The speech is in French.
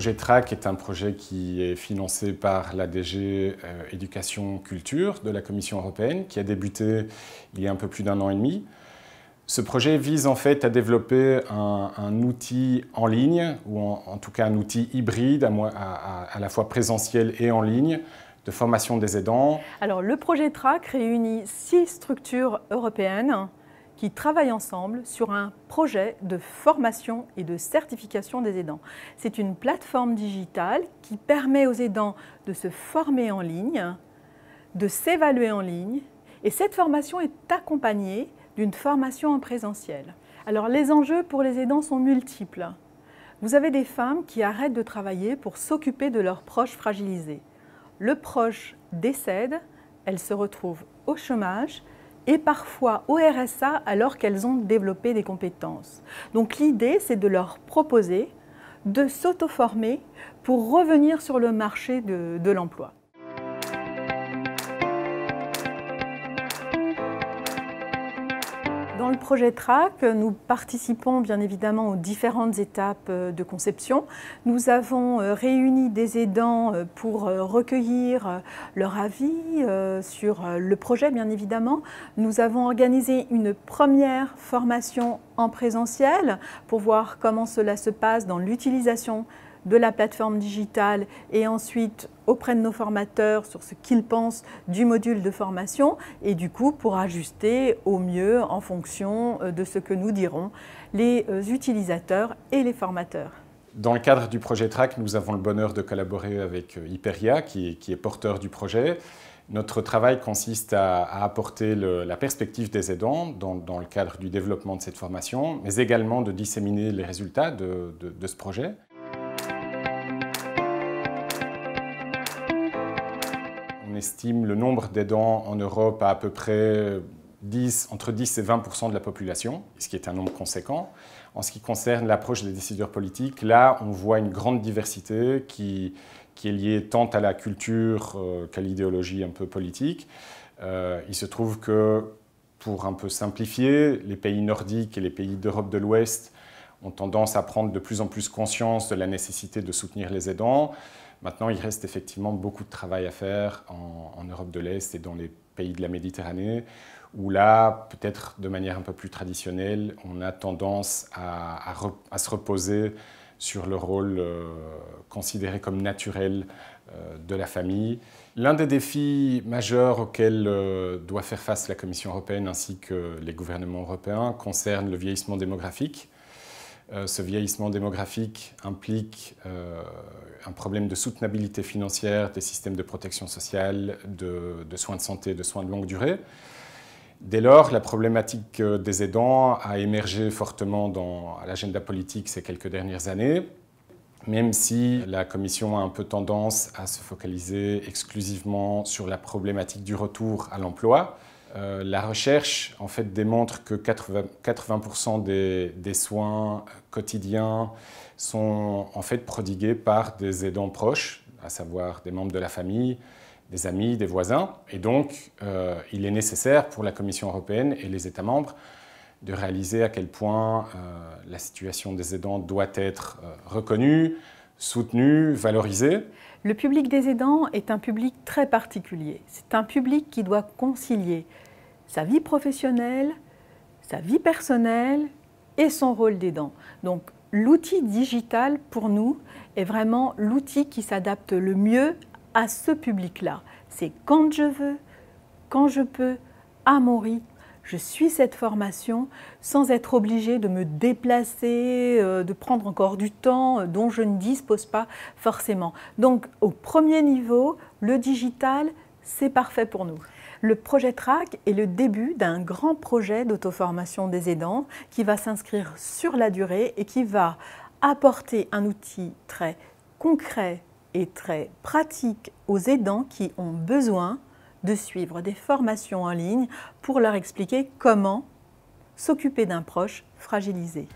projet TRAC est un projet qui est financé par la DG euh, Éducation Culture de la Commission européenne, qui a débuté il y a un peu plus d'un an et demi. Ce projet vise en fait à développer un, outil en ligne, ou en, tout cas un outil hybride, à, à la fois présentiel et en ligne, de formation des aidants. Alors le projet TRAC réunit six structures européennes qui travaillent ensemble sur un projet de formation et de certification des aidants. C'est une plateforme digitale qui permet aux aidants de se former en ligne, de s'évaluer en ligne, et cette formation est accompagnée d'une formation en présentiel. Alors les enjeux pour les aidants sont multiples. Vous avez des femmes qui arrêtent de travailler pour s'occuper de leurs proches fragilisés. Le proche décède, elle se retrouve au chômage, et parfois au RSA alors qu'elles ont développé des compétences. Donc l'idée, c'est de leur proposer de s'auto-former pour revenir sur le marché de, de l'emploi. Dans le projet TRAC, nous participons bien évidemment aux différentes étapes euh, de conception. Nous avons euh, réuni des aidants euh, pour recueillir leur avis sur le projet, bien évidemment. Nous avons organisé une première formation en présentiel pour voir comment cela se passe dans l'utilisation de la plateforme digitale et ensuite auprès de nos formateurs sur ce qu'ils pensent du module de formation et du coup pour ajuster au mieux en fonction euh, de ce que nous dirons les euh, utilisateurs et les formateurs. Dans le cadre du projet TRAC, nous avons le bonheur de collaborer avec euh, Hyperia, qui est, porteur du projet. Notre travail consiste à, apporter la perspective des aidants dans, le cadre du développement de cette formation, mais également de disséminer les résultats de ce projet. estime le nombre d'aidants en Europe à à peu près 10, euh, entre 10 et 20 de la population, ce qui est un nombre conséquent. En ce qui concerne l'approche des décideurs politiques, là, on voit une grande diversité qui, est liée tant à la culture euh, qu'à l'idéologie un peu politique. Euh, il se trouve que, pour un peu simplifier, les pays nordiques et les pays d'Europe de l'Ouest ont tendance à prendre de plus en plus conscience de la nécessité de soutenir les aidants. Maintenant, il reste effectivement beaucoup de travail à faire en, Europe de l'Est et dans les pays de la Méditerranée, où là, peut-être de manière un peu plus traditionnelle, on a tendance à, se reposer sur le rôle euh, considéré comme naturel euh, de la famille. L'un des défis majeurs auxquels euh, doit faire face la Commission européenne ainsi que les gouvernements européens concerne le vieillissement démographique. Euh, ce vieillissement démographique implique euh, un problème de soutenabilité financière des systèmes de protection sociale, de, soins de santé, de soins de longue durée. Dès lors, la problématique euh, des aidants a émergé fortement dans l'agenda politique ces quelques dernières années, même si la Commission a un peu tendance à se focaliser exclusivement sur la problématique du retour à l'emploi. Euh, la recherche en fait démontre que 80%, des, soins quotidiens sont en fait prodigués par des aidants proches, à savoir des membres de la famille, des amis, des voisins. Et donc, euh, il est nécessaire pour la Commission européenne et les États membres de réaliser à quel point euh, la situation des aidants doit être reconnue, soutenu, valorisé. Le public des aidants est un public très particulier. C'est un public qui doit concilier sa vie professionnelle, sa vie personnelle et son rôle d'aidant. Donc l'outil digital pour nous est vraiment l'outil qui s'adapte le mieux à ce public-là. C'est quand je veux, quand je peux, à mon rythme je suis cette formation sans être obligée de me déplacer, euh, de prendre encore du temps euh, dont je ne dispose pas forcément. Donc au premier niveau, le digital, c'est parfait pour nous. Le projet TRAC est le début d'un grand projet d'auto-formation des aidants qui va s'inscrire sur la durée et qui va apporter un outil très concret et très pratique aux aidants qui ont besoin de suivre des formations en ligne pour leur expliquer comment s'occuper d'un proche fragilisé.